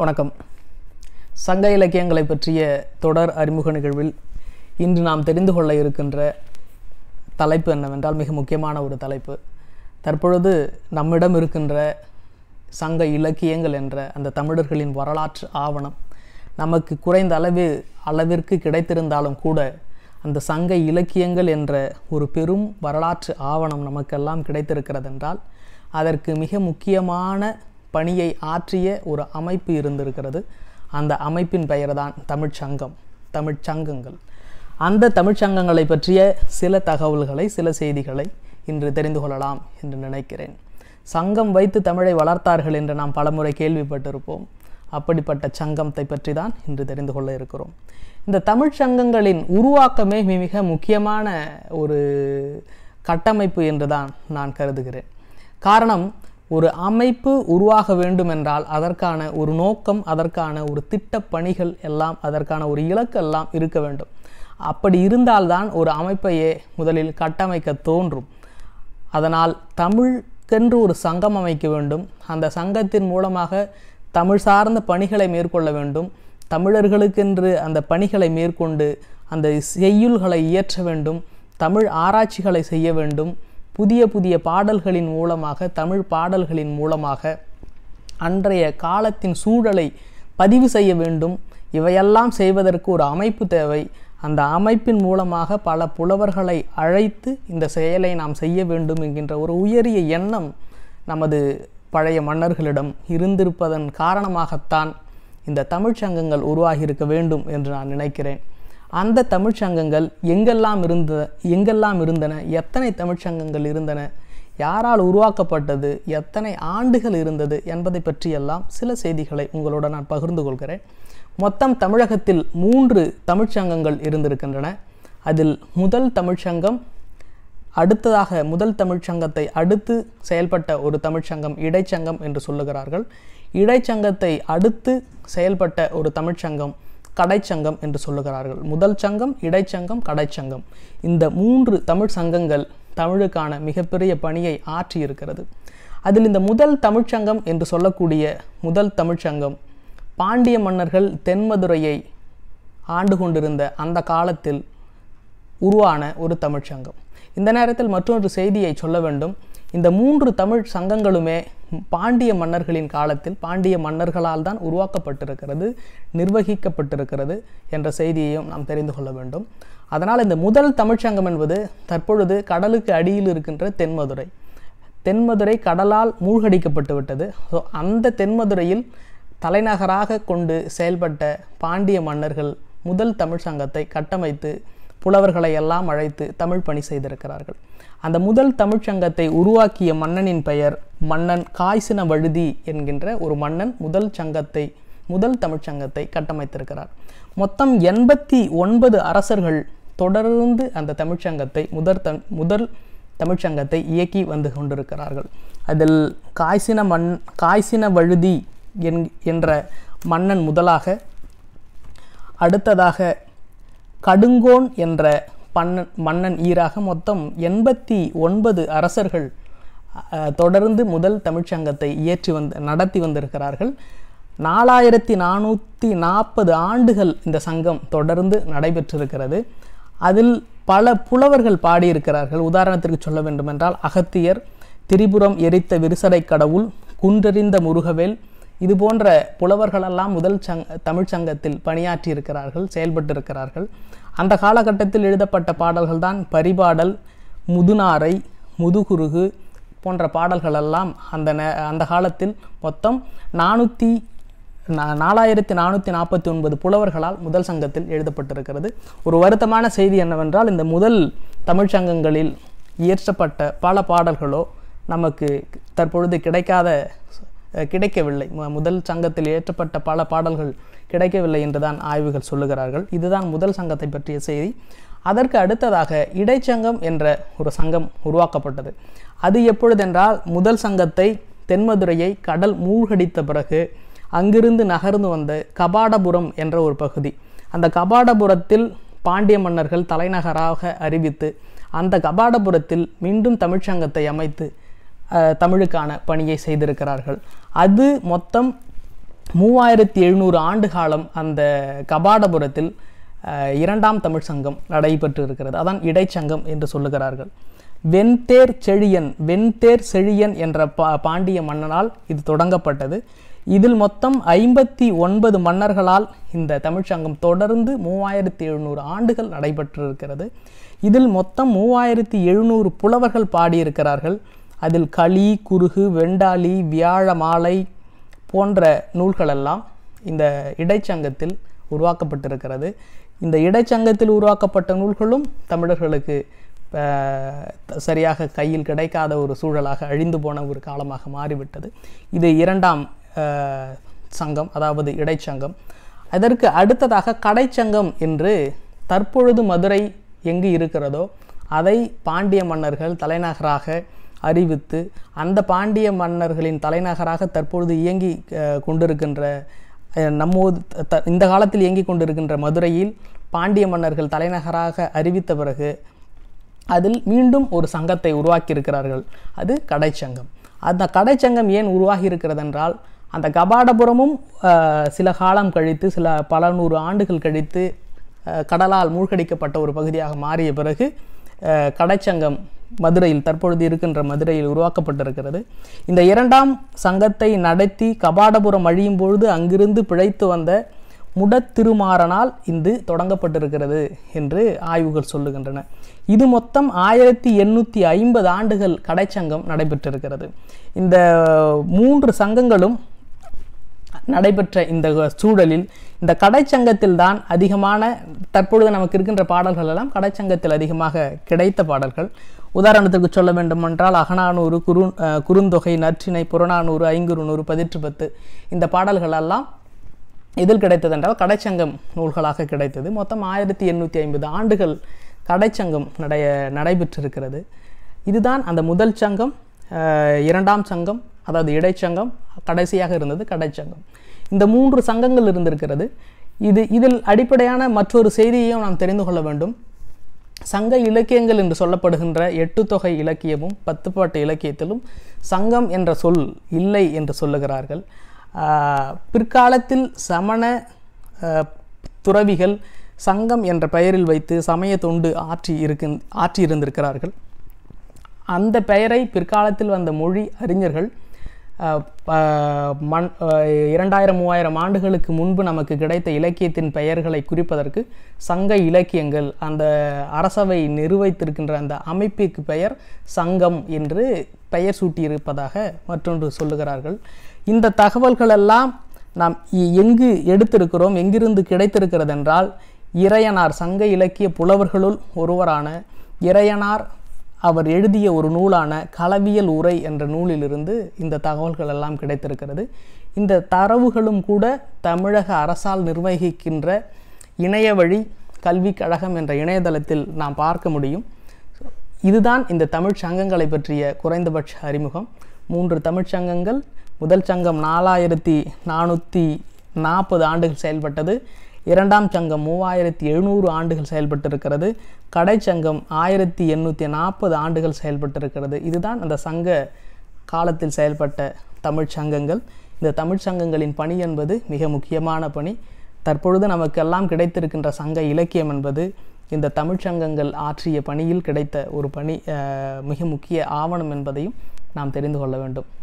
வணக்கம் சங்க இலக்கியங்களை பற்றிய தொடர் அறிமுக நிகழ்வில் இன்று நாம் தெரிந்து கொள்ள இருக்கின்ற தலைப்பு என்னவென்றால் மிக முக்கியமான ஒரு தலைப்பு தற்பொழுது நம்மிடம் இருக்கின்ற சங்க இலக்கியங்கள் என்ற அந்த தமிழர்களின் வரலாற்று ஆவணம் நமக்கு குறைந்த அளவு அளவிற்கு கிடைத்திருந்தாலும் கூட அந்த சங்க இலக்கியங்கள் என்ற ஒரு பெரும் வரலாற்று ஆவணம் நமக்கெல்லாம் கிடைத்திருக்கிறது என்றால் அதற்கு மிக முக்கியமான பணியை ஆற்றிய ஒரு அமைப்பு இருந்திருக்கிறது அந்த அமைப்பின் பெயர் தான் தமிழ்ச்சங்கம் தமிழ்ச்சங்கங்கள் அந்த தமிழ்ச்சங்கங்களை பற்றிய சில தகவல்களை சில செய்திகளை இன்று தெரிந்து கொள்ளலாம் என்று நினைக்கிறேன் சங்கம் வைத்து தமிழை வளர்த்தார்கள் என்று நாம் பலமுறை கேள்விப்பட்டிருப்போம் அப்படிப்பட்ட சங்கத்தை பற்றி தான் இன்று தெரிந்து கொள்ள இருக்கிறோம் இந்த தமிழ்ச்சங்கங்களின் சங்கங்களின் உருவாக்கமே மிக முக்கியமான ஒரு கட்டமைப்பு என்று தான் நான் கருதுகிறேன் காரணம் ஒரு அமைப்பு உருவாக வேண்டும் என்றால் அதற்கான ஒரு நோக்கம் அதற்கான ஒரு திட்டப்பணிகள் எல்லாம் அதற்கான ஒரு இலக்கு எல்லாம் இருக்க வேண்டும் அப்படி இருந்தால்தான் ஒரு அமைப்பையே முதலில் கட்டமைக்க தோன்றும் அதனால் தமிழ்க்கென்று ஒரு சங்கம் அமைக்க வேண்டும் அந்த சங்கத்தின் மூலமாக தமிழ் சார்ந்த பணிகளை மேற்கொள்ள வேண்டும் தமிழர்களுக்கென்று அந்த பணிகளை மேற்கொண்டு அந்த செய்யுள்களை இயற்ற வேண்டும் தமிழ் ஆராய்ச்சிகளை செய்ய வேண்டும் புதிய புதிய பாடல்களின் மூலமாக தமிழ் பாடல்களின் மூலமாக அன்றைய காலத்தின் சூழலை பதிவு செய்ய வேண்டும் இவையெல்லாம் செய்வதற்கு ஒரு அமைப்பு தேவை அந்த அமைப்பின் மூலமாக பல புலவர்களை அழைத்து இந்த செயலை நாம் செய்ய வேண்டும் என்கின்ற ஒரு உயரிய எண்ணம் நமது பழைய மன்னர்களிடம் இருந்திருப்பதன் காரணமாகத்தான் இந்த தமிழ்ச்சங்கங்கள் உருவாகியிருக்க வேண்டும் என்று நான் நினைக்கிறேன் அந்த தமிழ்ச்சங்கங்கள் எங்கெல்லாம் இருந்த எங்கெல்லாம் இருந்தன எத்தனை தமிழ்ச்சங்கங்கள் இருந்தன யாரால் உருவாக்கப்பட்டது எத்தனை ஆண்டுகள் இருந்தது என்பதை பற்றியெல்லாம் சில செய்திகளை உங்களோட நான் பகிர்ந்து கொள்கிறேன் மொத்தம் தமிழகத்தில் மூன்று தமிழ்ச்சங்கங்கள் இருந்திருக்கின்றன அதில் முதல் தமிழ்ச்சங்கம் அடுத்ததாக முதல் தமிழ்ச்சங்கத்தை அடுத்து செயல்பட்ட ஒரு தமிழ்ச்சங்கம் இடைச்சங்கம் என்று சொல்லுகிறார்கள் இடைச்சங்கத்தை அடுத்து செயல்பட்ட ஒரு தமிழ்ச்சங்கம் கடைச்சங்கம் என்று சொல்லுகிறார்கள் முதல் சங்கம் இடைச்சங்கம் கடைச்சங்கம் இந்த மூன்று தமிழ் சங்கங்கள் தமிழுக்கான மிகப்பெரிய பணியை ஆற்றி இருக்கிறது அதில் இந்த முதல் தமிழ்ச்சங்கம் என்று சொல்லக்கூடிய முதல் தமிழ்ச்சங்கம் பாண்டிய மன்னர்கள் தென்மதுரையை ஆண்டு கொண்டிருந்த அந்த காலத்தில் உருவான ஒரு தமிழ்ச்சங்கம் இந்த நேரத்தில் மற்றொரு செய்தியை சொல்ல வேண்டும் இந்த மூன்று தமிழ் சங்கங்களுமே பாண்டிய மன்னர்களின் காலத்தில் பாண்டிய மன்னர்களால் தான் உருவாக்கப்பட்டிருக்கிறது நிர்வகிக்கப்பட்டிருக்கிறது என்ற செய்தியையும் நாம் தெரிந்து கொள்ள வேண்டும் அதனால் இந்த முதல் தமிழ்ச்சங்கம் என்பது தற்பொழுது கடலுக்கு அடியில் இருக்கின்ற தென்மதுரை தென்மதுரை கடலால் மூழ்கடிக்கப்பட்டு விட்டது ஸோ அந்த தென்மதுரையில் தலைநகராக கொண்டு செயல்பட்ட பாண்டிய மன்னர்கள் முதல் தமிழ்ச்சங்கத்தை கட்டமைத்து புலவர்களை எல்லாம் அழைத்து தமிழ் பணி செய்திருக்கிறார்கள் அந்த முதல் தமிழ்ச்சங்கத்தை உருவாக்கிய மன்னனின் பெயர் மன்னன் காய்சின வழுதி என்கின்ற ஒரு மன்னன் முதல் சங்கத்தை முதல் தமிழ்ச்சங்கத்தை கட்டமைத்திருக்கிறார் மொத்தம் எண்பத்தி ஒன்பது அரசர்கள் தொடர்ந்து அந்த தமிழ்ச்சங்கத்தை முதற் த முதல் தமிழ்ச்சங்கத்தை இயக்கி வந்து கொண்டிருக்கிறார்கள் அதில் காய்சின மண் காய்சின வழுதி என் என்ற மன்னன் முதலாக அடுத்ததாக கடுங்கோன் என்ற பன்னன் மன்னன் ஈராக மொத்தம் எண்பத்தி ஒன்பது அரசர்கள் தொடர்ந்து முதல் தமிழ்ச்சங்கத்தை இயற்றி வந்து நடத்தி வந்திருக்கிறார்கள் நாலாயிரத்தி நானூற்றி நாற்பது ஆண்டுகள் இந்த சங்கம் தொடர்ந்து நடைபெற்றிருக்கிறது அதில் பல புலவர்கள் பாடியிருக்கிறார்கள் உதாரணத்திற்கு சொல்ல வேண்டுமென்றால் அகத்தியர் திரிபுரம் எரித்த விரிசடை கடவுள் குன்றறிந்த முருகவேல் இது போன்ற புலவர்களெல்லாம் முதல் சங் தமிழ்ச்சங்கத்தில் பணியாற்றியிருக்கிறார்கள் செயல்பட்டிருக்கிறார்கள் அந்த காலகட்டத்தில் எழுதப்பட்ட பாடல்கள்தான் பரிபாடல் முதுநாரை முதுகுருகு போன்ற பாடல்களெல்லாம் அந்த நே அந்த காலத்தில் மொத்தம் நானூற்றி நாலாயிரத்தி நானூற்றி நாற்பத்தி ஒன்பது புலவர்களால் முதல் சங்கத்தில் எழுதப்பட்டிருக்கிறது ஒரு வருத்தமான செய்தி என்னவென்றால் இந்த முதல் தமிழ்ச்சங்கங்களில் இயற்றப்பட்ட பல பாடல்களோ நமக்கு தற்பொழுது கிடைக்காத கிடைக்கவில்லை முதல் சங்கத்தில் ஏற்றப்பட்ட பல பாடல்கள் கிடைக்கவில்லை என்றுதான் ஆய்வுகள் சொல்லுகிறார்கள் இதுதான் முதல் சங்கத்தை பற்றிய செய்தி அதற்கு அடுத்ததாக இடைச்சங்கம் என்ற ஒரு சங்கம் உருவாக்கப்பட்டது அது எப்பொழுதென்றால் முதல் சங்கத்தை தென்மதுரையை கடல் மூழ்கடித்த பிறகு அங்கிருந்து நகர்ந்து வந்த கபாடபுரம் என்ற ஒரு பகுதி அந்த கபாடபுரத்தில் பாண்டிய மன்னர்கள் தலைநகராக அறிவித்து அந்த கபாடபுரத்தில் மீண்டும் தமிழ்ச்சங்கத்தை அமைத்து தமிழுக்கான பணியை செய்திருக்கிறார்கள் அது மொத்தம் மூவாயிரத்தி எழுநூறு ஆண்டு காலம் அந்த கபாடபுரத்தில் இரண்டாம் தமிழ் சங்கம் நடைபெற்று இருக்கிறது அதான் இடைச்சங்கம் என்று சொல்லுகிறார்கள் வெண்தேர் செழியன் வெண்தேர் செழியன் என்ற பா பாண்டிய மன்னனால் இது தொடங்கப்பட்டது இதில் மொத்தம் ஐம்பத்தி ஒன்பது மன்னர்களால் இந்த தமிழ்ச்சங்கம் தொடர்ந்து மூவாயிரத்தி எழுநூறு ஆண்டுகள் நடைபெற்றிருக்கிறது இதில் மொத்தம் மூவாயிரத்தி எழுநூறு புலவர்கள் பாடியிருக்கிறார்கள் அதில் களி குறுகு வெண்டாளி வியாழ மாலை போன்ற நூல்களெல்லாம் இந்த இடைச்சங்கத்தில் உருவாக்கப்பட்டிருக்கிறது இந்த இடைச்சங்கத்தில் உருவாக்கப்பட்ட நூல்களும் தமிழர்களுக்கு சரியாக கையில் கிடைக்காத ஒரு சூழலாக அழிந்து போன ஒரு காலமாக மாறிவிட்டது இது இரண்டாம் சங்கம் அதாவது இடைச்சங்கம் அதற்கு அடுத்ததாக கடைச்சங்கம் என்று தற்பொழுது மதுரை எங்கு இருக்கிறதோ அதை பாண்டிய மன்னர்கள் தலைநகராக அறிவித்து அந்த பாண்டிய மன்னர்களின் தலைநகராக தற்பொழுது இயங்கி கொண்டிருக்கின்ற நம்மோ இந்த காலத்தில் இயங்கி கொண்டிருக்கின்ற மதுரையில் பாண்டிய மன்னர்கள் தலைநகராக அறிவித்த பிறகு அதில் மீண்டும் ஒரு சங்கத்தை உருவாக்கியிருக்கிறார்கள் அது கடைச்சங்கம் அந்த கடைச்சங்கம் ஏன் உருவாகி என்றால் அந்த கபாடபுரமும் சில காலம் கழித்து சில பல நூறு ஆண்டுகள் கழித்து கடலால் மூழ்கடிக்கப்பட்ட ஒரு பகுதியாக மாறிய பிறகு கடைச்சங்கம் மதுரையில் தற்பொழுது இருக்கின்ற மதுரையில் உருவாக்கப்பட்டிருக்கிறது இந்த இரண்டாம் சங்கத்தை நடத்தி கபாடபுரம் அழியும் பொழுது அங்கிருந்து பிழைத்து வந்த முடத்திருமாறனால் இந்து தொடங்கப்பட்டிருக்கிறது என்று ஆய்வுகள் சொல்லுகின்றன இது மொத்தம் ஆயிரத்தி எண்ணூற்றி ஐம்பது ஆண்டுகள் கடைச்சங்கம் நடைபெற்றிருக்கிறது இந்த மூன்று சங்கங்களும் நடைபெற்ற இந்த சூழலில் இந்த கடைச்சங்கத்தில் தான் அதிகமான தற்பொழுது நமக்கு இருக்கின்ற பாடல்கள் எல்லாம் கடைச்சங்கத்தில் அதிகமாக கிடைத்த பாடல்கள் உதாரணத்துக்கு சொல்ல வேண்டுமென்றால் அகநானூறு குரு குறுந்தொகை நற்றினை புறநானூறு ஐங்குறுநூறு பதிற்று பத்து இந்த பாடல்களெல்லாம் இதில் கிடைத்ததென்றால் கடைச்சங்கம் நூல்களாக கிடைத்தது மொத்தம் ஆயிரத்தி எண்ணூற்றி ஐம்பது ஆண்டுகள் கடைச்சங்கம் நடைய நடைபெற்றிருக்கிறது இதுதான் அந்த முதல் சங்கம் இரண்டாம் சங்கம் அதாவது இடைச்சங்கம் கடைசியாக இருந்தது கடைச்சங்கம் இந்த மூன்று சங்கங்கள் இருந்திருக்கிறது இது இதில் அடிப்படையான மற்றொரு செய்தியையும் நாம் தெரிந்து கொள்ள வேண்டும் சங்க இலக்கியங்கள் என்று சொல்லப்படுகின்ற எட்டு தொகை இலக்கியமும் பத்துப்பாட்டு இலக்கியத்திலும் சங்கம் என்ற சொல் இல்லை என்று சொல்லுகிறார்கள் பிற்காலத்தில் சமண துறவிகள் சங்கம் என்ற பெயரில் வைத்து சமய தொண்டு ஆற்றி இருக்கு ஆற்றி இருந்திருக்கிறார்கள் அந்த பெயரை பிற்காலத்தில் வந்த மொழி அறிஞர்கள் மண் இரண்டாயிரம் மூவாயிரம் ஆண்டுகளுக்கு முன்பு நமக்கு கிடைத்த இலக்கியத்தின் பெயர்களை குறிப்பதற்கு சங்க இலக்கியங்கள் அந்த அரசவை நிர்வகித்திருக்கின்ற அந்த அமைப்பிற்கு பெயர் சங்கம் என்று பெயர் சூட்டியிருப்பதாக மற்றொன்று சொல்லுகிறார்கள் இந்த தகவல்களெல்லாம் நாம் எங்கு எடுத்திருக்கிறோம் எங்கிருந்து கிடைத்திருக்கிறது என்றால் இறையனார் சங்க இலக்கிய புலவர்களுள் ஒருவரான இறையனார் அவர் எழுதிய ஒரு நூலான களவியல் உரை என்ற நூலிலிருந்து இந்த தகவல்கள் எல்லாம் கிடைத்திருக்கிறது இந்த தரவுகளும் கூட தமிழக அரசால் நிர்வகிக்கின்ற இணைய வழி கல்விக் கழகம் என்ற இணையதளத்தில் நாம் பார்க்க முடியும் இதுதான் இந்த தமிழ் சங்கங்களை பற்றிய குறைந்தபட்ச அறிமுகம் மூன்று தமிழ் சங்கங்கள் முதல் சங்கம் நாலாயிரத்தி நானூற்றி நாற்பது ஆண்டுகள் செயல்பட்டது இரண்டாம் சங்கம் மூவாயிரத்தி எழுநூறு ஆண்டுகள் செயல்பட்டிருக்கிறது கடை சங்கம் ஆயிரத்தி எண்ணூற்றி நாற்பது ஆண்டுகள் செயல்பட்டிருக்கிறது இதுதான் அந்த சங்க காலத்தில் செயல்பட்ட தமிழ் சங்கங்கள் இந்த தமிழ் சங்கங்களின் பணி என்பது மிக முக்கியமான பணி தற்பொழுது நமக்கெல்லாம் கிடைத்திருக்கின்ற சங்க இலக்கியம் என்பது இந்த தமிழ் சங்கங்கள் ஆற்றிய பணியில் கிடைத்த ஒரு பணி மிக முக்கிய ஆவணம் என்பதையும் நாம் தெரிந்து கொள்ள வேண்டும்